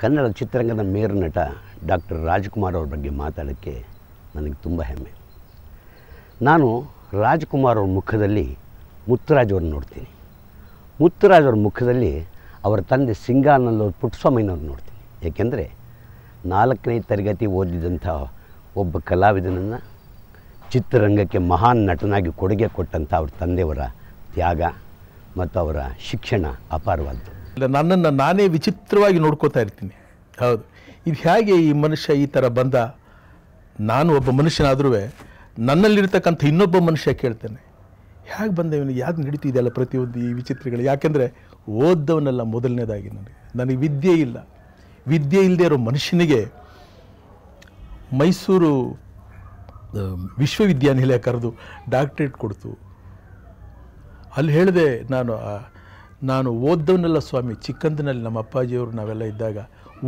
ಕನ್ನಡ ಚಿತ್ರರಂಗದ ಮೇರು ನಟ ಡಾಕ್ಟರ್ ರಾಜ್ಕುಮಾರ್ ಅವ್ರ ಬಗ್ಗೆ ಮಾತಾಡೋಕ್ಕೆ ನನಗೆ ತುಂಬ ಹೆಮ್ಮೆ ನಾನು ರಾಜ್ಕುಮಾರ್ ಅವ್ರ ಮುಖದಲ್ಲಿ ಮುತ್ತುರಾಜ್ ಅವ್ರನ್ನ ನೋಡ್ತೀನಿ ಮುತ್ತುರಾಜ್ ಅವ್ರ ಮುಖದಲ್ಲಿ ಅವರ ತಂದೆ ಸಿಂಗಾನಲ್ಲೂ ಪುಟ್ಸ್ವಾಮಿನವ್ರನ್ನ ನೋಡ್ತೀನಿ ಏಕೆಂದರೆ ನಾಲ್ಕನೇ ತರಗತಿ ಓದಿದಂಥ ಒಬ್ಬ ಕಲಾವಿದನನ್ನು ಚಿತ್ರರಂಗಕ್ಕೆ ಮಹಾನ್ ನಟನಾಗಿ ಕೊಡುಗೆ ಕೊಟ್ಟಂಥ ಅವ್ರ ತಂದೆಯವರ ತ್ಯಾಗ ಮತ್ತು ಅವರ ಶಿಕ್ಷಣ ಅಪಾರವಾದ್ದು ಇಲ್ಲ ನನ್ನನ್ನು ನಾನೇ ವಿಚಿತ್ರವಾಗಿ ನೋಡ್ಕೋತಾ ಇರ್ತೀನಿ ಹೌದು ಇದು ಹೇಗೆ ಈ ಮನುಷ್ಯ ಈ ಥರ ಬಂದ ನಾನು ಒಬ್ಬ ಮನುಷ್ಯನಾದ್ರೂ ನನ್ನಲ್ಲಿರ್ತಕ್ಕಂಥ ಇನ್ನೊಬ್ಬ ಮನುಷ್ಯ ಕೇಳ್ತೇನೆ ಹೇಗೆ ಬಂದವನು ಯಾಕೆ ನಡೀತಿದೆಯಲ್ಲ ಪ್ರತಿಯೊಂದು ಈ ವಿಚಿತ್ರಗಳು ಯಾಕೆಂದರೆ ಓದ್ದವನ್ನೆಲ್ಲ ಮೊದಲನೇದಾಗಿ ನನಗೆ ನನಗೆ ವಿದ್ಯೆ ಇಲ್ಲ ವಿದ್ಯೆ ಇಲ್ಲದೆ ಇರೋ ಮನುಷ್ಯನಿಗೆ ಮೈಸೂರು ವಿಶ್ವವಿದ್ಯಾನಿಲಯ ಕರೆದು ಡಾಕ್ಟ್ರೇಟ್ ಕೊಡ್ತು ಅಲ್ಲಿ ಹೇಳಿದೆ ನಾನು ನಾನು ಓದ್ದವನ್ನೆಲ್ಲ ಸ್ವಾಮಿ ಚಿಕ್ಕಂದಿನಲ್ಲಿ ನಮ್ಮ ಅಪ್ಪಾಜಿಯವರು ನಾವೆಲ್ಲ ಇದ್ದಾಗ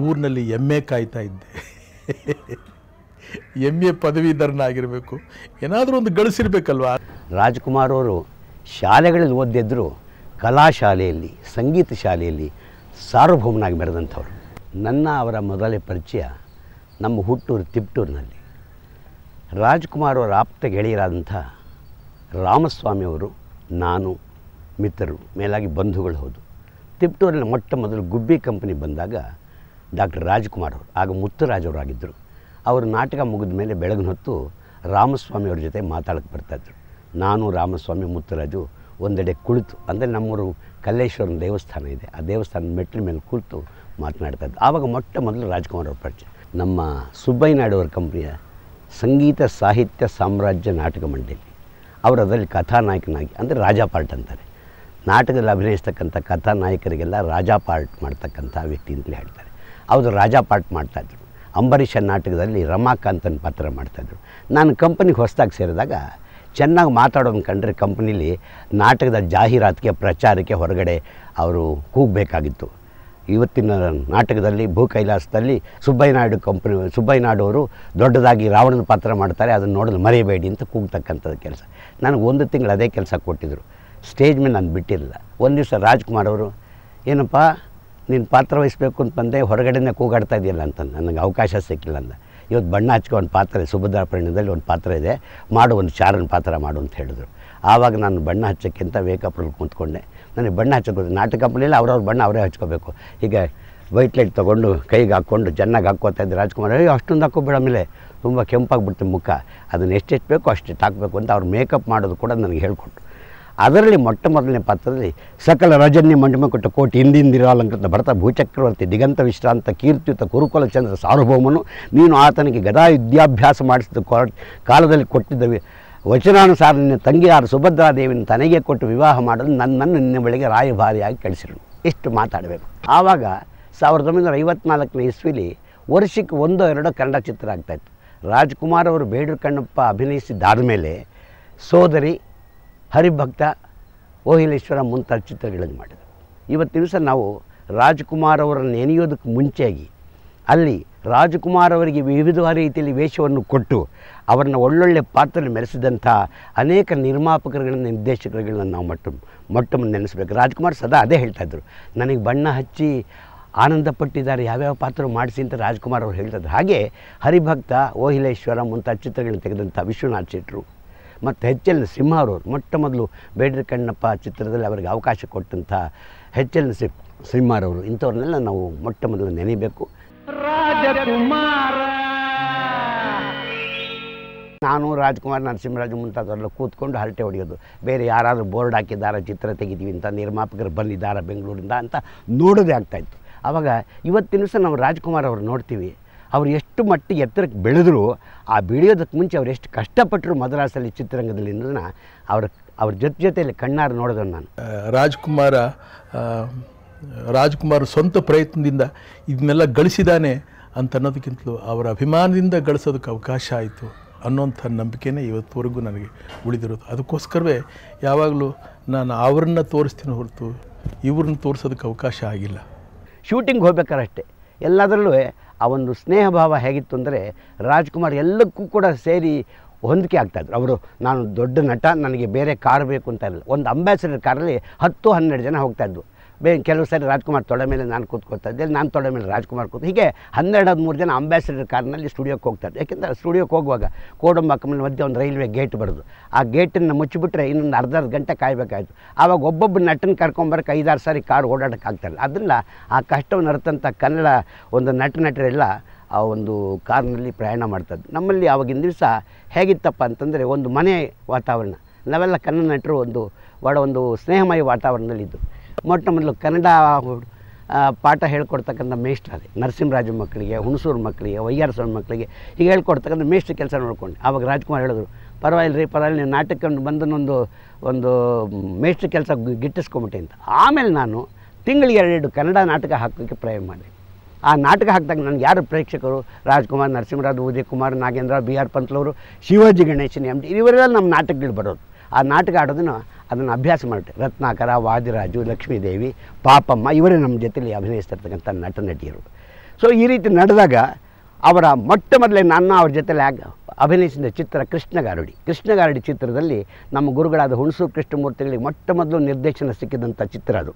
ಊರಿನಲ್ಲಿ ಎಮ್ ಎ ಕಾಯ್ತಾ ಇದ್ದೆ ಎಮ್ ಎ ಪದವೀಧರನಾಗಿರಬೇಕು ಏನಾದರೂ ಒಂದು ಗಳಿಸಿರ್ಬೇಕಲ್ವಾ ರಾಜ್ಕುಮಾರ್ ಅವರು ಶಾಲೆಗಳಲ್ಲಿ ಓದಿದ್ರು ಕಲಾಶಾಲೆಯಲ್ಲಿ ಸಂಗೀತ ಶಾಲೆಯಲ್ಲಿ ಸಾರ್ವಭೌಮನಾಗಿ ಬೆಳೆದಂಥವ್ರು ನನ್ನ ಅವರ ಮೊದಲೇ ಪರಿಚಯ ನಮ್ಮ ಹುಟ್ಟೂರು ತಿಪ್ಟೂರಿನಲ್ಲಿ ರಾಜ್ಕುಮಾರ್ ಅವರ ಆಪ್ತ ಗೆಳೆಯರಾದಂಥ ರಾಮಸ್ವಾಮಿಯವರು ನಾನು ಮಿತ್ರರು ಮೇಲಾಗಿ ಬಂಧುಗಳು ಹೌದು ತಿಪ್ಟೂರಿನ ಮೊಟ್ಟ ಮೊದಲು ಗುಬ್ಬಿ ಕಂಪನಿ ಬಂದಾಗ ಡಾಕ್ಟರ್ ರಾಜ್ಕುಮಾರ್ ಅವರು ಆಗ ಮುತ್ತುರಾಜವರಾಗಿದ್ದರು ಅವರು ನಾಟಕ ಮುಗಿದ ಮೇಲೆ ಬೆಳಗಿನ ಹೊತ್ತು ರಾಮಸ್ವಾಮಿ ಅವ್ರ ಜೊತೆ ಮಾತಾಡೋಕ್ಕೆ ಬರ್ತಾಯಿದ್ರು ನಾನು ರಾಮಸ್ವಾಮಿ ಮುತ್ತುರಾಜು ಒಂದೆಡೆ ಕುಳಿತು ಅಂದರೆ ನಮ್ಮೂರು ಕಲ್ಲೇಶ್ವರನ ದೇವಸ್ಥಾನ ಇದೆ ಆ ದೇವಸ್ಥಾನದ ಮೆಟ್ಟಿನ ಮೇಲೆ ಕುಳಿತು ಮಾತನಾಡ್ತಾ ಆವಾಗ ಮೊಟ್ಟ ಮೊದಲು ರಾಜ್ಕುಮಾರ್ ಅವ್ರ ಪರಿಚಯ ನಮ್ಮ ಸುಬ್ಬಯ್ಯನಾಯ್ಡು ಅವರ ಕಂಪ್ನಿಯ ಸಂಗೀತ ಸಾಹಿತ್ಯ ಸಾಮ್ರಾಜ್ಯ ನಾಟಕ ಮಂಡಳಿ ಅವರು ಅದರಲ್ಲಿ ಕಥಾನಾಯಕನಾಗಿ ಅಂದರೆ ರಾಜಾ ಅಂತಾರೆ ನಾಟಕದಲ್ಲಿ ಅಭಿನಯಿಸ್ತಕ್ಕಂಥ ಕಥಾ ನಾಯಕರಿಗೆಲ್ಲ ರಾಜಾ ಪಾರ್ಟ್ ಮಾಡ್ತಕ್ಕಂಥ ವ್ಯಕ್ತಿ ಅಂತಲೇ ಹೇಳ್ತಾರೆ ಅವರು ರಾಜಾ ಪಾರ್ಟ್ ಮಾಡ್ತಾಯಿದ್ರು ಅಂಬರೀಷ ನಾಟಕದಲ್ಲಿ ರಮಾಕಾಂತನ ಪಾತ್ರ ಮಾಡ್ತಾಯಿದ್ರು ನಾನು ಕಂಪನಿಗೆ ಹೊಸದಾಗಿ ಸೇರಿದಾಗ ಚೆನ್ನಾಗಿ ಮಾತಾಡೋದನ್ನು ಕಂಡ್ರೆ ಕಂಪ್ನೀಲಿ ನಾಟಕದ ಜಾಹೀರಾತಿಗೆ ಪ್ರಚಾರಕ್ಕೆ ಹೊರಗಡೆ ಅವರು ಕೂಗಬೇಕಾಗಿತ್ತು ಇವತ್ತಿನ ನಾಟಕದಲ್ಲಿ ಭೂ ಕೈಲಾಸದಲ್ಲಿ ಸುಬ್ಬಯ್ಯನಾಯ್ಡು ಕಂಪ್ನಿ ಸುಬ್ಬಯ್ಯನಾಯ್ಡು ಅವರು ದೊಡ್ಡದಾಗಿ ರಾವಣನ ಪಾತ್ರ ಮಾಡ್ತಾರೆ ಅದನ್ನು ನೋಡಲು ಮರೆಯಬೇಡಿ ಅಂತ ಕೂಗ್ತಕ್ಕಂಥದ್ದು ಕೆಲಸ ನನಗೆ ಒಂದು ತಿಂಗಳು ಅದೇ ಕೆಲಸ ಕೊಟ್ಟಿದ್ದರು ಸ್ಟೇಜ್ ಮೇಲೆ ನಾನು ಬಿಟ್ಟಿರಲಿಲ್ಲ ಒಂದು ದಿವಸ ರಾಜ್ಕುಮಾರ್ ಅವರು ಏನಪ್ಪ ನೀನು ಪಾತ್ರ ವಹಿಸ್ಬೇಕು ಅಂತ ಬಂದೆ ಹೊರಗಡೆನೇ ಕೂಗಾಡ್ತಾ ಇದೆಯಲ್ಲ ಅಂತ ನನಗೆ ಅವಕಾಶ ಸಿಕ್ಕಿಲ್ಲ ಅಂದ ಇವತ್ತು ಬಣ್ಣ ಹಚ್ಕೊ ಒಂದು ಪಾತ್ರ ಸುಭದ್ರ ಸುಭದ್ರಾಪರ್ಣದಲ್ಲಿ ಒಂದು ಪಾತ್ರ ಇದೆ ಮಾಡು ಒಂದು ಚಾರನ ಪಾತ್ರ ಮಾಡು ಅಂತ ಹೇಳಿದ್ರು ಆವಾಗ ನಾನು ಬಣ್ಣ ಹಚ್ಚೋಕ್ಕಿಂತ ವೇಕಪ್ರಲ್ಲಿ ಕೂತ್ಕೊಂಡೆ ನನಗೆ ಬಣ್ಣ ಹಚ್ಚೋದು ನಾಟಕ ಕಂಪ್ನಿಯಲ್ಲಿ ಅವ್ರವ್ರ ಬಣ್ಣ ಅವರೇ ಹಚ್ಕೋಬೇಕು ಈಗ ವೈಟ್ ಲೈಟ್ ತೊಗೊಂಡು ಕೈಗೆ ಹಾಕ್ಕೊಂಡು ಚೆನ್ನಾಗಿ ಹಾಕ್ಕೋತಾ ಇದ್ದೆ ರಾಜ್ಕುಮಾರ್ ಅಷ್ಟೊಂದು ಹಾಕೋಬೇಡ ಮೇಲೆ ತುಂಬ ಕೆಂಪಾಗಿಬಿಡ್ತು ಮುಖ ಅದನ್ನು ಎಷ್ಟೆಷ್ಟು ಬೇಕೋ ಅಷ್ಟು ಹಾಕಬೇಕು ಅಂತ ಅವ್ರು ಮೇಕಪ್ ಮಾಡೋದು ಕೂಡ ನನಗೆ ಹೇಳ್ಕೊಟ್ರು ಅದರಲ್ಲಿ ಮೊಟ್ಟ ಮೊದಲನೇ ಪಾತ್ರದಲ್ಲಿ ಸಕಲ ರಜನ್ಯ ಮಂಡಮ ಕೊಟ್ಟ ಕೋಟಿ ಹಿಂದಿಂದಿರಾಲಂಕೃತ ಭರತ ಭೂಚಕ್ರವರ್ತಿ ದಿಗಂತ ವಿಶ್ರಾಂತ ಕೀರ್ತಿಯುತ ಕುರುಕುಲ ಚಂದ್ರ ಸಾರ್ವಭೌಮನು ನೀನು ಆತನಿಗೆ ಗದಾ ವಿದ್ಯಾಭ್ಯಾಸ ಮಾಡಿಸಿದ ಕಾಲದಲ್ಲಿ ಕೊಟ್ಟಿದ್ದ ವಚನಾನುಸಾರ ನಿನ್ನ ತಂಗಿಯಾರ ಸುಭದ್ರಾದೇವಿನ ತನಗೆ ಕೊಟ್ಟು ವಿವಾಹ ಮಾಡಲು ನನ್ನನ್ನು ನಿನ್ನ ಬಳಿಗೆ ರಾಯಭಾರಿಯಾಗಿ ಕಳಿಸಿರು ಇಷ್ಟು ಮಾತಾಡಬೇಕು ಆವಾಗ ಸಾವಿರದ ಒಂಬೈನೂರ ಐವತ್ನಾಲ್ಕನೇ ಇಸ್ವಿಲಿ ವರ್ಷಕ್ಕೆ ಒಂದೋ ಎರಡೋ ಕನ್ನಡ ಚಿತ್ರ ಆಗ್ತಾಯಿತ್ತು ರಾಜ್ಕುಮಾರ್ ಅವರು ಬೇಡರ ಕಣ್ಣಪ್ಪ ಅಭಿನಯಿಸಿದ್ದಾದ ಮೇಲೆ ಸೋದರಿ ಹರಿಭಕ್ತ ಓಹಿಲೇಶ್ವರ ಮುಂತಾದ ಚಿತ್ರಗಳನ್ನು ಮಾಡಿದರು ಇವತ್ತು ದಿವಸ ನಾವು ರಾಜ್ಕುಮಾರ್ ಅವರನ್ನು ನೆನೆಯೋದಕ್ಕೆ ಮುಂಚೆಯಾಗಿ ಅಲ್ಲಿ ರಾಜ್ಕುಮಾರ್ ಅವರಿಗೆ ವಿವಿಧ ರೀತಿಯಲ್ಲಿ ವೇಷವನ್ನು ಕೊಟ್ಟು ಅವರನ್ನು ಒಳ್ಳೊಳ್ಳೆ ಪಾತ್ರ ಮೆರೆಸಿದಂಥ ಅನೇಕ ನಿರ್ಮಾಪಕರುಗಳನ್ನ ನಿರ್ದೇಶಕರುಗಳನ್ನ ನಾವು ಮೊಟ್ಟ ಮುಂದೆ ನೆನೆಸಬೇಕು ರಾಜ್ಕುಮಾರ್ ಸದಾ ಅದೇ ಹೇಳ್ತಾಯಿದ್ರು ನನಗೆ ಬಣ್ಣ ಹಚ್ಚಿ ಆನಂದ ಪಟ್ಟಿದ್ದಾರೆ ಯಾವ್ಯಾವ ಪಾತ್ರ ಮಾಡಿಸಿ ಅಂತ ರಾಜ್ಕುಮಾರ್ ಅವರು ಹೇಳ್ತಾಯಿದ್ರು ಹಾಗೆ ಹರಿಭಕ್ತ ಓಹಿಲೇಶ್ವರ ಮುಂತಾದ ಚಿತ್ರಗಳನ್ನು ತೆಗೆದಂಥ ವಿಶ್ವನಾಥ್ ಶೆಟ್ಟರು ಮತ್ತು ಹೆಚ್ ಎಲ್ ಸಿಂಹರವ್ರು ಮೊಟ್ಟ ಮೊದಲು ಬೇಡ್ರ ಕಣ್ಣಪ್ಪ ಚಿತ್ರದಲ್ಲಿ ಅವರಿಗೆ ಅವಕಾಶ ಕೊಟ್ಟಂಥ ಹೆಚ್ ಎಲ್ ಸಿ ಸಿಂಹಾರವರು ಇಂಥವ್ರನ್ನೆಲ್ಲ ನಾವು ಮೊಟ್ಟ ಮೊದಲು ನೆನೆಯಬೇಕು ರಾಜಕುಮಾರ ನಾನು ರಾಜ್ಕುಮಾರ್ ನರಸಿಂಹರಾಜು ಮುಂತಾದವರೆಲ್ಲ ಕೂತ್ಕೊಂಡು ಹರಟೆ ಹೊಡೆಯೋದು ಬೇರೆ ಯಾರಾದರೂ ಬೋರ್ಡ್ ಹಾಕಿದಾರ ಚಿತ್ರ ತೆಗಿದೀವಿ ಅಂತ ನಿರ್ಮಾಪಕರು ಬಂದಿದ್ದಾರೆ ಬೆಂಗಳೂರಿಂದ ಅಂತ ನೋಡೋದೇ ಆಗ್ತಾಯಿತ್ತು ಆವಾಗ ಇವತ್ತಿನ ಸಹ ನಾವು ರಾಜ್ಕುಮಾರ್ ಅವರು ನೋಡ್ತೀವಿ ಅವರು ಎಷ್ಟು ಮಟ್ಟಿಗೆ ಎತ್ತರಕ್ಕೆ ಬೆಳೆದರು ಆ ಬೆಳೆಯೋದಕ್ಕೆ ಮುಂಚೆ ಅವ್ರು ಎಷ್ಟು ಕಷ್ಟಪಟ್ಟರು ಮದ್ರಾಸಲ್ಲಿ ಚಿತ್ರರಂಗದಲ್ಲಿ ಅನ್ನೋದನ್ನ ಅವ್ರ ಅವ್ರ ಜೊತೆ ಜೊತೆಯಲ್ಲಿ ಕಣ್ಣಾರು ನೋಡಿದ್ರು ನಾನು ರಾಜ್ಕುಮಾರ ರಾಜ್ಕುಮಾರ್ ಸ್ವಂತ ಪ್ರಯತ್ನದಿಂದ ಇದನ್ನೆಲ್ಲ ಗಳಿಸಿದಾನೆ ಅಂತ ಅನ್ನೋದಕ್ಕಿಂತಲೂ ಅವರ ಅಭಿಮಾನದಿಂದ ಗಳಿಸೋದಕ್ಕೆ ಅವಕಾಶ ಆಯಿತು ಅನ್ನೋಂಥ ನಂಬಿಕೆನೇ ಇವತ್ತುವರೆಗೂ ನನಗೆ ಉಳಿದಿರೋದು ಅದಕ್ಕೋಸ್ಕರವೇ ಯಾವಾಗಲೂ ನಾನು ಅವ್ರನ್ನ ತೋರಿಸ್ತೀನಿ ಹೊರತು ಇವ್ರನ್ನ ತೋರಿಸೋದಕ್ಕೆ ಅವಕಾಶ ಆಗಿಲ್ಲ ಶೂಟಿಂಗ್ ಅಷ್ಟೇ ಎಲ್ಲದರಲ್ಲೂ ಆ ಒಂದು ಸ್ನೇಹ ಭಾವ ಹೇಗಿತ್ತು ಅಂದರೆ ರಾಜ್ಕುಮಾರ್ ಎಲ್ಲಕ್ಕೂ ಕೂಡ ಸೇರಿ ಹೊಂದಿಕೆ ಆಗ್ತಾಯಿದ್ರು ಅವರು ನಾನು ದೊಡ್ಡ ನಟ ನನಗೆ ಬೇರೆ ಕಾರ್ ಬೇಕು ಅಂತ ಇಲ್ಲ ಒಂದು ಅಂಬಾಸಿಡರ್ ಕಾರಲ್ಲಿ ಹತ್ತು ಹನ್ನೆರಡು ಜನ ಹೋಗ್ತಾಯಿದ್ರು ಬೇ ಕೆಲವು ಸರಿ ರಾಜ್ಕುಮಾರ್ ತೊಡೆ ಮೇಲೆ ನಾನು ಕೂತ್ಕೊತಾ ಇದ್ದೆ ನಾನು ತೊಡೆ ಮೇಲೆ ರಾಜ್ಕುಮಾರ್ ಕೂತು ಹೀಗೆ ಹನ್ನೆರಡು ಹದಿಮೂರು ಜನ ಅಂಬಾಸಿಡರ್ ಕಾರ್ನಲ್ಲಿ ಸ್ಟುಡಿಯೋಕ್ಕೆ ಹೋಗ್ತಾರೆ ಯಾಕೆಂದರೆ ಸ್ಟುಡಿಯೋಕ್ಕೆ ಹೋಗುವಾಗ ಕೋಡಂಬಾಕಮ್ಮನ ಮಧ್ಯೆ ಒಂದು ರೈಲ್ವೆ ಗೇಟ್ ಬರೋದು ಆ ಗೇಟನ್ನು ಮುಚ್ಚಿಬಿಟ್ರೆ ಇನ್ನೊಂದು ಅರ್ಧ ಅರ್ಧ ಗಂಟೆ ಕಾಯಬೇಕಾಯಿತು ಆವಾಗ ಒಬ್ಬೊಬ್ಬ ನಟನ ಕರ್ಕೊಂಬರಕ್ಕೆ ಐದಾರು ಸಾರಿ ಕಾರ್ ಆಗ್ತಾಯಿಲ್ಲ ಅದರಿಂದ ಆ ಕಷ್ಟವನ್ನು ಅರ್ಥಂಥ ಕನ್ನಡ ಒಂದು ನಟ ನಟರೆಲ್ಲ ಆ ಒಂದು ಕಾರ್ನಲ್ಲಿ ಪ್ರಯಾಣ ಮಾಡ್ತದ್ದು ನಮ್ಮಲ್ಲಿ ಆವಾಗಿನ ದಿವಸ ಹೇಗಿತ್ತಪ್ಪ ಅಂತಂದರೆ ಒಂದು ಮನೆ ವಾತಾವರಣ ನಾವೆಲ್ಲ ಕನ್ನಡ ನಟರು ಒಂದು ಭಾಳ ಒಂದು ಸ್ನೇಹಮಯ ವಾತಾವರಣದಲ್ಲಿದ್ದು ಮೊಟ್ಟ ಮೊದಲು ಕನ್ನಡ ಪಾಠ ಹೇಳ್ಕೊಡ್ತಕ್ಕಂಥ ಮೇಷ್ಟ್ರ ಅದೇ ನರಸಿಂಹರಾಜು ಮಕ್ಕಳಿಗೆ ಹುಣಸೂರು ಮಕ್ಕಳಿಗೆ ವೈ ಸ್ವಾಮಿ ಮಕ್ಕಳಿಗೆ ಹೀಗೆ ಹೇಳ್ಕೊಡ್ತಕ್ಕಂಥ ಮೇಷ್ಟ್ರ ಕೆಲಸ ನೋಡ್ಕೊಂಡು ಆವಾಗ ರಾಜ್ಕುಮಾರ್ ಹೇಳಿದ್ರು ಪರವಾಗಿಲ್ಲ ರೀ ಪರವಾಗಿಲ್ಲ ನೀವು ಬಂದ ಬಂದನೊಂದು ಒಂದು ಮೇಷ್ಟ್ರ ಕೆಲಸ ಗಿಟ್ಟಿಸ್ಕೊಂಬಿಟ್ಟೆ ಅಂತ ಆಮೇಲೆ ನಾನು ತಿಂಗಳಿಗೆ ಎರಡೆರಡು ಕನ್ನಡ ನಾಟಕ ಹಾಕೋಕ್ಕೆ ಪ್ರಯೋಗ ಮಾಡಿದೆ ಆ ನಾಟಕ ಹಾಕಿದಾಗ ನನಗೆ ಯಾರು ಪ್ರೇಕ್ಷಕರು ರಾಜ್ಕುಮಾರ್ ನರಸಿಂಹರಾಜ್ ಉದಯ್ ಕುಮಾರ್ ನಾಗೇಂದ್ರ ಬಿ ಆರ್ ಪಂತ್ಲವರು ಶಿವಾಜಿ ಗಣೇಶನ್ ಎಮ್ ಇವರೆಲ್ಲ ನಮ್ಮ ನಾಟಕಗಳು ಬರೋದು ಆ ನಾಟಕ ಆಡೋದನ್ನು ಅದನ್ನು ಅಭ್ಯಾಸ ಮಾಡಿ ರತ್ನಾಕರ ವಾದಿರಾಜು ಲಕ್ಷ್ಮೀದೇವಿ ಪಾಪಮ್ಮ ಇವರೇ ನಮ್ಮ ಜೊತೆಯಲ್ಲಿ ಅಭಿನಯಿಸ್ತಿರ್ತಕ್ಕಂಥ ನಟ ನಟಿಯರು ಸೊ ಈ ರೀತಿ ನಡೆದಾಗ ಅವರ ಮೊಟ್ಟ ಮೊದಲೇ ನನ್ನ ಅವ್ರ ಜೊತೆಲಿ ಅಭಿನಯಿಸಿದ ಚಿತ್ರ ಕೃಷ್ಣಗಾರುಡಿ ಕೃಷ್ಣಗಾರುಡಿ ಚಿತ್ರದಲ್ಲಿ ನಮ್ಮ ಗುರುಗಳಾದ ಹುಣಸು ಕೃಷ್ಣಮೂರ್ತಿಗಳಿಗೆ ಮೊಟ್ಟ ಮೊದಲು ನಿರ್ದೇಶನ ಸಿಕ್ಕಿದಂಥ ಚಿತ್ರ ಅದು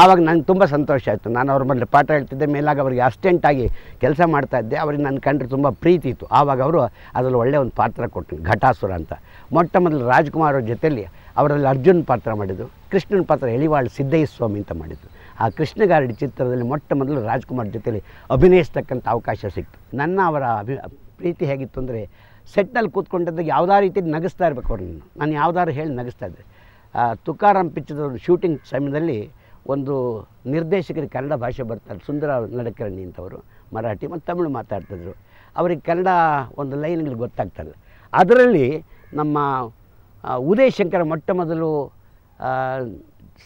ಆವಾಗ ನನಗೆ ತುಂಬ ಸಂತೋಷ ಆಯಿತು ನಾನು ಅವ್ರ ಮೊದಲು ಪಾಠ ಹೇಳ್ತಿದ್ದೆ ಮೇಲಾಗ ಅವರಿಗೆ ಅಸ್ಟೆಂಟಾಗಿ ಕೆಲಸ ಮಾಡ್ತಾ ಇದ್ದೆ ಅವ್ರಿಗೆ ನನ್ನ ಕಂಡ್ರೆ ತುಂಬ ಪ್ರೀತಿ ಇತ್ತು ಆವಾಗ ಅವರು ಅದರಲ್ಲಿ ಒಳ್ಳೆಯ ಒಂದು ಪಾತ್ರ ಕೊಟ್ಟು ಘಟಾಸುರ ಅಂತ ಮೊಟ್ಟ ಮೊದಲು ರಾಜ್ಕುಮಾರ್ ಅವ್ರ ಜೊತೆಯಲ್ಲಿ ಅವರಲ್ಲಿ ಅರ್ಜುನ್ ಪಾತ್ರ ಮಾಡಿದ್ದು ಕೃಷ್ಣನ ಪಾತ್ರ ಎಳಿವಾಳ್ ಸಿದ್ದಯ್ಯ ಸ್ವಾಮಿ ಅಂತ ಮಾಡಿದ್ದು ಆ ಕೃಷ್ಣಗಾರಡಿ ಚಿತ್ರದಲ್ಲಿ ಮೊಟ್ಟ ಮೊದಲು ರಾಜ್ಕುಮಾರ್ ಜೊತೆಯಲ್ಲಿ ಅಭಿನಯಿಸ್ತಕ್ಕಂಥ ಅವಕಾಶ ಸಿಕ್ತು ನನ್ನ ಅವರ ಅಭಿ ಪ್ರೀತಿ ಹೇಗಿತ್ತು ಅಂದರೆ ಸೆಟ್ನಲ್ಲಿ ಕೂತ್ಕೊಂಡದ್ದು ಯಾವುದೇ ರೀತಿ ನಗಿಸ್ತಾ ಇರಬೇಕು ಅವ್ರನ್ನ ನಾನು ಯಾವುದಾದ್ರು ಹೇಳಿ ನಗಿಸ್ತಾ ಇದ್ದೆ ತುಕಾರಾಮ್ ಅವರು ಶೂಟಿಂಗ್ ಸಮಯದಲ್ಲಿ ಒಂದು ನಿರ್ದೇಶಕರಿಗೆ ಕನ್ನಡ ಭಾಷೆ ಬರ್ತಾರೆ ಸುಂದರ ನಡಕರ್ಣಿ ಅಂತವರು ಮರಾಠಿ ಮತ್ತು ತಮಿಳು ಮಾತಾಡ್ತಿದ್ರು ಅವ್ರಿಗೆ ಕನ್ನಡ ಒಂದು ಲೈನ್ಗಳು ಗೊತ್ತಾಗ್ತಲ್ಲ ಅದರಲ್ಲಿ ನಮ್ಮ ಉದಯ ಶಂಕರ ಮೊಟ್ಟ ಮೊದಲು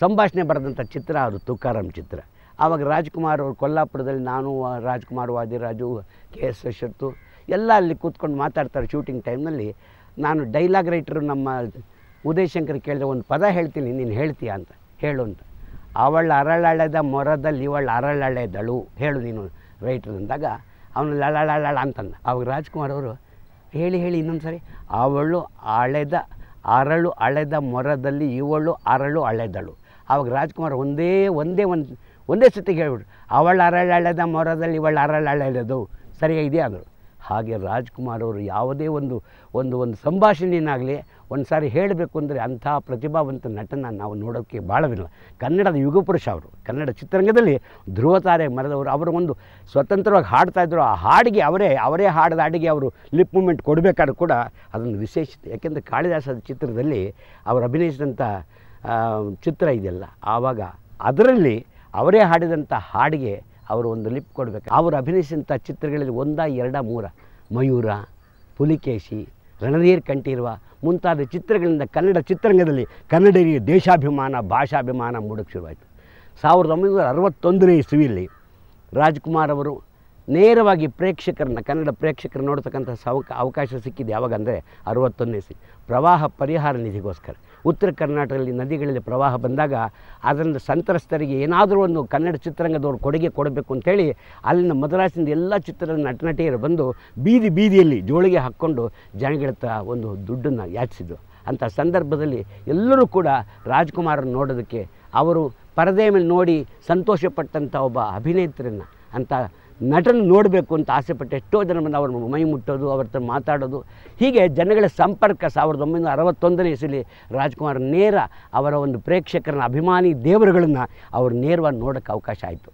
ಸಂಭಾಷಣೆ ಬರೆದಂಥ ಚಿತ್ರ ಅದು ತುಕಾರಾಮ್ ಚಿತ್ರ ಆವಾಗ ರಾಜ್ಕುಮಾರ್ ಅವರು ಕೊಲ್ಲಾಪುರದಲ್ಲಿ ನಾನು ರಾಜ್ಕುಮಾರ್ ವಾದಿರಾಜು ಕೆ ಎಸ್ ಶರತ್ತು ಎಲ್ಲ ಅಲ್ಲಿ ಕೂತ್ಕೊಂಡು ಮಾತಾಡ್ತಾರೆ ಶೂಟಿಂಗ್ ಟೈಮ್ನಲ್ಲಿ ನಾನು ಡೈಲಾಗ್ ರೈಟರು ನಮ್ಮ ಉದಯ್ ಶಂಕರ್ ಕೇಳಿದೆ ಒಂದು ಪದ ಹೇಳ್ತೀನಿ ನೀನು ಹೇಳ್ತೀಯಾ ಅಂತ ಹೇಳು ಅಂತ ಅವಳ ಅರಳಳೆದ ಮೊರದಲ್ಲಿ ಇವಳ ಅರಳಳೆದಳು ಹೇಳು ನೀನು ರೈಟರ್ ಅಂದಾಗ ಅವನು ಲಳಳಳ ಅಂತಂದ ಅವಾಗ ರಾಜ್ಕುಮಾರ್ ಅವರು ಹೇಳಿ ಹೇಳಿ ಇನ್ನೊಂದು ಸಾರಿ ಅವಳು ಅಳೆದ ಅರಳು ಅಳೆದ ಮೊರದಲ್ಲಿ ಇವಳು ಅರಳು ಅಳೆದಳು ಆವಾಗ ರಾಜ್ಕುಮಾರ್ ಒಂದೇ ಒಂದೇ ಒಂದು ಒಂದೇ ಸತಿಗೆ ಹೇಳ್ಬಿಟ್ರು ಅವಳು ಅರಳು ಅಳೆದ ಮೊರದಲ್ಲಿ ಇವಳು ಅರಳು ಅಳೆದದು ಸರಿಯಾಗಿ ಇದೆಯಾ ಅಂದರು ಹಾಗೆ ರಾಜ್ಕುಮಾರ್ ಅವರು ಯಾವುದೇ ಒಂದು ಒಂದು ಒಂದು ಸಂಭಾಷಣೆಯನ್ನಾಗಲಿ ಒಂದು ಸಾರಿ ಹೇಳಬೇಕು ಅಂದರೆ ಅಂಥ ಪ್ರತಿಭಾವಂತ ನಟನ ನಾವು ನೋಡೋಕ್ಕೆ ಭಾಳವಿಲ್ಲ ಕನ್ನಡದ ಯುಗಪುರುಷ ಅವರು ಕನ್ನಡ ಚಿತ್ರರಂಗದಲ್ಲಿ ಧ್ರುವ ತಾರೆ ಮರದವರು ಅವರು ಒಂದು ಸ್ವತಂತ್ರವಾಗಿ ಹಾಡ್ತಾಯಿದ್ರು ಆ ಹಾಡಿಗೆ ಅವರೇ ಅವರೇ ಹಾಡಿದ ಹಾಡಿಗೆ ಅವರು ಲಿಪ್ ಮೂಮೆಂಟ್ ಕೊಡಬೇಕಾದ್ರೂ ಕೂಡ ಅದೊಂದು ವಿಶೇಷತೆ ಯಾಕೆಂದರೆ ಕಾಳಿದಾಸದ ಚಿತ್ರದಲ್ಲಿ ಅವರು ಅಭಿನಯಿಸಿದಂಥ ಚಿತ್ರ ಇದೆಯಲ್ಲ ಆವಾಗ ಅದರಲ್ಲಿ ಅವರೇ ಹಾಡಿದಂಥ ಹಾಡಿಗೆ ಅವರು ಒಂದು ಲಿಪ್ ಕೊಡಬೇಕು ಅವರು ಅಭಿನಯಿಸಿದಂಥ ಚಿತ್ರಗಳಲ್ಲಿ ಒಂದ ಎರಡ ಮೂರ ಮಯೂರ ಪುಲಿಕೇಶಿ ರಣಧೀರ್ ಕಂಠೀರ್ವ ಮುಂತಾದ ಚಿತ್ರಗಳಿಂದ ಕನ್ನಡ ಚಿತ್ರರಂಗದಲ್ಲಿ ಕನ್ನಡಿಗರಿಗೆ ದೇಶಾಭಿಮಾನ ಭಾಷಾಭಿಮಾನ ಮೂಡಕ್ಕೆ ಶುರುವಾಯಿತು ಸಾವಿರದ ಒಂಬೈನೂರ ಅರವತ್ತೊಂದನೇ ಇಸುವಿಯಲ್ಲಿ ರಾಜ್ಕುಮಾರ್ ಅವರು ನೇರವಾಗಿ ಪ್ರೇಕ್ಷಕರನ್ನ ಕನ್ನಡ ಪ್ರೇಕ್ಷಕರು ನೋಡ್ತಕ್ಕಂಥ ಸೌಕ ಅವಕಾಶ ಸಿಕ್ಕಿದೆ ಯಾವಾಗಂದರೆ ಅರವತ್ತೊಂದನೇ ಇಸ್ವಿ ಪ್ರವಾಹ ಪರಿಹಾರ ನಿಧಿಗೋಸ್ಕರ ಉತ್ತರ ಕರ್ನಾಟಕದಲ್ಲಿ ನದಿಗಳಲ್ಲಿ ಪ್ರವಾಹ ಬಂದಾಗ ಅದರಿಂದ ಸಂತ್ರಸ್ತರಿಗೆ ಏನಾದರೂ ಒಂದು ಕನ್ನಡ ಚಿತ್ರರಂಗದವ್ರು ಕೊಡುಗೆ ಕೊಡಬೇಕು ಅಂತೇಳಿ ಅಲ್ಲಿನ ಮದ್ರಾಸಿನಿಂದ ಎಲ್ಲ ಚಿತ್ರ ನಟನಟಿಯರು ಬಂದು ಬೀದಿ ಬೀದಿಯಲ್ಲಿ ಜೋಳಿಗೆ ಹಾಕ್ಕೊಂಡು ಜನಗಳ ಒಂದು ದುಡ್ಡನ್ನು ಯಾಚಿಸಿದ್ರು ಅಂಥ ಸಂದರ್ಭದಲ್ಲಿ ಎಲ್ಲರೂ ಕೂಡ ರಾಜ್ಕುಮಾರನ್ನು ನೋಡೋದಕ್ಕೆ ಅವರು ಪರದೆ ಮೇಲೆ ನೋಡಿ ಸಂತೋಷಪಟ್ಟಂಥ ಒಬ್ಬ ಅಭಿನೇತ್ರಿಯನ್ನು ಅಂಥ ನಟನ ನೋಡಬೇಕು ಅಂತ ಆಸೆಪಟ್ಟು ಎಷ್ಟೋ ಜನ ಬಂದು ಅವ್ರ ಮೈ ಮುಟ್ಟೋದು ಅವ್ರ ಹತ್ರ ಮಾತಾಡೋದು ಹೀಗೆ ಜನಗಳ ಸಂಪರ್ಕ ಸಾವಿರದ ಒಂಬೈನೂರ ಅರವತ್ತೊಂದನೇ ಇಸಲಿ ರಾಜ್ಕುಮಾರ್ ನೇರ ಅವರ ಒಂದು ಪ್ರೇಕ್ಷಕರನ್ನ ಅಭಿಮಾನಿ ದೇವರುಗಳನ್ನು ಅವರು ನೇರವಾಗಿ ನೋಡೋಕ್ಕೆ ಅವಕಾಶ ಆಯಿತು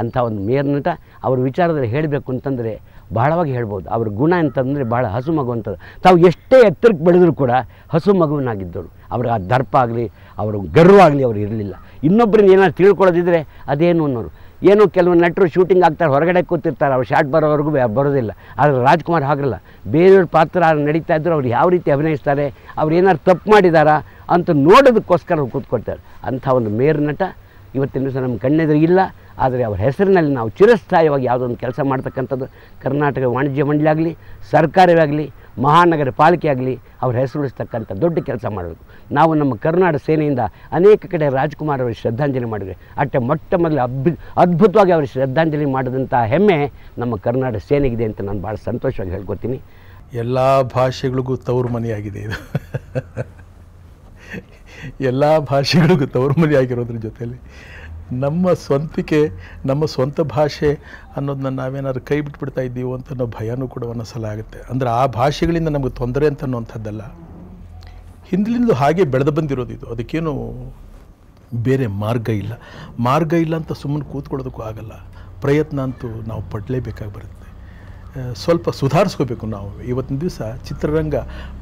ಅಂಥ ಒಂದು ಮೇರ್ನಟ ಅವ್ರ ವಿಚಾರದಲ್ಲಿ ಹೇಳಬೇಕು ಅಂತಂದರೆ ಬಹಳವಾಗಿ ಹೇಳ್ಬೋದು ಅವ್ರ ಗುಣ ಅಂತಂದರೆ ಭಾಳ ಹಸು ಮಗು ಅಂತದ್ದು ತಾವು ಎಷ್ಟೇ ಎತ್ತರಕ್ಕೆ ಬೆಳೆದರೂ ಕೂಡ ಹಸು ಮಗುವನ್ನಾಗಿದ್ದರು ಅವ್ರಿಗೆ ಆ ದರ್ಪ ಆಗಲಿ ಅವರು ಆಗಲಿ ಅವ್ರು ಇರಲಿಲ್ಲ ಇನ್ನೊಬ್ಬರಿಂದ ಏನಾದ್ರು ತಿಳ್ಕೊಳ್ಳೋದಿದ್ರೆ ಅದೇನು ಅನ್ನೋರು ಏನು ಕೆಲವೊಂದು ನಟರು ಶೂಟಿಂಗ್ ಆಗ್ತಾರೆ ಹೊರಗಡೆ ಕೂತಿರ್ತಾರೆ ಅವ್ರು ಶಾರ್ಟ್ ಬರೋವರೆಗೂ ಬರೋದಿಲ್ಲ ಆದರೆ ರಾಜ್ಕುಮಾರ್ ಹಾಗಲ್ಲ ಬೇರೆಯವ್ರ ಪಾತ್ರ ನಡೀತಾ ಇದ್ದರು ಅವ್ರು ಯಾವ ರೀತಿ ಅಭಿನಯಿಸ್ತಾರೆ ಅವ್ರು ಏನಾರು ತಪ್ಪು ಮಾಡಿದಾರಾ ಅಂತ ನೋಡೋದಕ್ಕೋಸ್ಕರ ಅವ್ರು ಕೂತ್ಕೊಳ್ತಾರೆ ಅಂಥ ಒಂದು ಮೇರ್ ನಟ ಇವತ್ತಿನ ದಿವಸ ನಮ್ಮ ಕಣ್ಣೆದುರಿಗಿಲ್ಲ ಆದರೆ ಅವರ ಹೆಸರಿನಲ್ಲಿ ನಾವು ಚಿರಸ್ಥಾಯವಾಗಿ ಯಾವುದೊಂದು ಕೆಲಸ ಮಾಡ್ತಕ್ಕಂಥದ್ದು ಕರ್ನಾಟಕ ವಾಣಿಜ್ಯ ಮಂಡಳಿ ಆಗಲಿ ಸರ್ಕಾರವಾಗಲಿ ಮಹಾನಗರ ಪಾಲಿಕೆ ಆಗಲಿ ಅವ್ರ ಹೆಸರುಳಿಸ್ತಕ್ಕಂಥ ದೊಡ್ಡ ಕೆಲಸ ಮಾಡಬೇಕು ನಾವು ನಮ್ಮ ಕರ್ನಾಟಕ ಸೇನೆಯಿಂದ ಅನೇಕ ಕಡೆ ರಾಜ್ಕುಮಾರ್ ಅವರಿಗೆ ಶ್ರದ್ಧಾಂಜಲಿ ಮಾಡಿದ್ವಿ ಅಟ್ಟೆ ಮೊಟ್ಟ ಮೊದಲು ಅದ್ಭು ಅದ್ಭುತವಾಗಿ ಅವರಿಗೆ ಶ್ರದ್ಧಾಂಜಲಿ ಮಾಡಿದಂಥ ಹೆಮ್ಮೆ ನಮ್ಮ ಕರ್ನಾಟಕ ಸೇನೆಗಿದೆ ಅಂತ ನಾನು ಭಾಳ ಸಂತೋಷವಾಗಿ ಹೇಳ್ಕೊತೀನಿ ಎಲ್ಲ ಭಾಷೆಗಳಿಗೂ ತವರು ಮನೆಯಾಗಿದೆ ಇದು ಎಲ್ಲ ಭಾಷೆಗಳಿಗೂ ತವರು ಮನೆಯಾಗಿರೋದ್ರ ಜೊತೆಯಲ್ಲಿ ನಮ್ಮ ಸ್ವಂತಿಕೆ ನಮ್ಮ ಸ್ವಂತ ಭಾಷೆ ಅನ್ನೋದನ್ನ ನಾವೇನಾದ್ರೂ ಕೈ ಬಿಟ್ಬಿಡ್ತಾ ಇದ್ದೀವೋ ಅಂತ ಅನ್ನೋ ಭಯನೂ ಕೂಡ ಒಂದೊಂದ್ಸಲ ಆಗುತ್ತೆ ಅಂದರೆ ಆ ಭಾಷೆಗಳಿಂದ ನಮಗೆ ತೊಂದರೆ ಅಂತ ಅನ್ನುವಂಥದ್ದಲ್ಲ ಹಿಂದಿಲಿಂದ ಹಾಗೆ ಬೆಳೆದು ಬಂದಿರೋದು ಇದು ಅದಕ್ಕೇನು ಬೇರೆ ಮಾರ್ಗ ಇಲ್ಲ ಮಾರ್ಗ ಇಲ್ಲ ಅಂತ ಸುಮ್ಮನೆ ಕೂತ್ಕೊಳ್ಳೋದಕ್ಕೂ ಆಗಲ್ಲ ಪ್ರಯತ್ನ ಅಂತೂ ನಾವು ಪಡಲೇಬೇಕಾಗಿ ಬರುತ್ತೆ ಸ್ವಲ್ಪ ಸುಧಾರಿಸ್ಕೋಬೇಕು ನಾವು ಇವತ್ತಿನ ದಿವಸ ಚಿತ್ರರಂಗ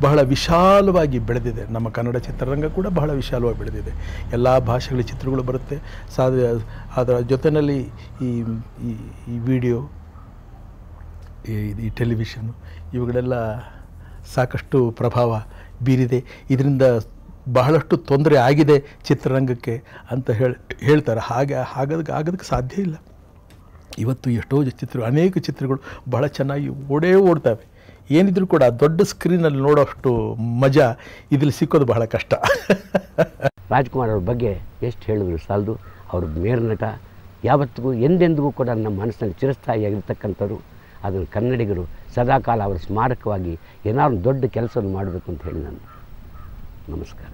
ಬಹಳ ವಿಶಾಲವಾಗಿ ಬೆಳೆದಿದೆ ನಮ್ಮ ಕನ್ನಡ ಚಿತ್ರರಂಗ ಕೂಡ ಬಹಳ ವಿಶಾಲವಾಗಿ ಬೆಳೆದಿದೆ ಎಲ್ಲ ಭಾಷೆಗಳ ಚಿತ್ರಗಳು ಬರುತ್ತೆ ಸಾಧ ಅದರ ಜೊತೆಯಲ್ಲಿ ಈ ಈ ವಿಡಿಯೋ ಈ ಟೆಲಿವಿಷನ್ನು ಇವುಗಳೆಲ್ಲ ಸಾಕಷ್ಟು ಪ್ರಭಾವ ಬೀರಿದೆ ಇದರಿಂದ ಬಹಳಷ್ಟು ತೊಂದರೆ ಆಗಿದೆ ಚಿತ್ರರಂಗಕ್ಕೆ ಅಂತ ಹೇಳಿ ಹೇಳ್ತಾರೆ ಹಾಗೆ ಹಾಗೋದಕ್ಕೆ ಆಗೋದಕ್ಕೆ ಸಾಧ್ಯ ಇಲ್ಲ ಇವತ್ತು ಎಷ್ಟೋ ಚಿತ್ರ ಅನೇಕ ಚಿತ್ರಗಳು ಬಹಳ ಚೆನ್ನಾಗಿ ಓಡೇ ಓಡ್ತವೆ ಏನಿದ್ರೂ ಕೂಡ ದೊಡ್ಡ ಸ್ಕ್ರೀನಲ್ಲಿ ನೋಡೋಷ್ಟು ಮಜಾ ಇದ್ರಲ್ಲಿ ಸಿಕ್ಕೋದು ಬಹಳ ಕಷ್ಟ ರಾಜ್ಕುಮಾರ್ ಅವ್ರ ಬಗ್ಗೆ ಎಷ್ಟು ಹೇಳಿದ್ರು ಸಾಲದು ಅವ್ರ ಮೇರ್ನಟ ಯಾವತ್ತಿಗೂ ಎಂದೆಂದಿಗೂ ಕೂಡ ನಮ್ಮ ಮನಸ್ಸಿನಲ್ಲಿ ಚಿರಸ್ಥಾಯಿಯಾಗಿರ್ತಕ್ಕಂಥವ್ರು ಅದನ್ನು ಕನ್ನಡಿಗರು ಸದಾಕಾಲ ಅವರ ಸ್ಮಾರಕವಾಗಿ ಏನಾದ್ರು ದೊಡ್ಡ ಕೆಲಸವನ್ನು ಮಾಡಬೇಕು ಅಂತ ಹೇಳಿ ನಾನು ನಮಸ್ಕಾರ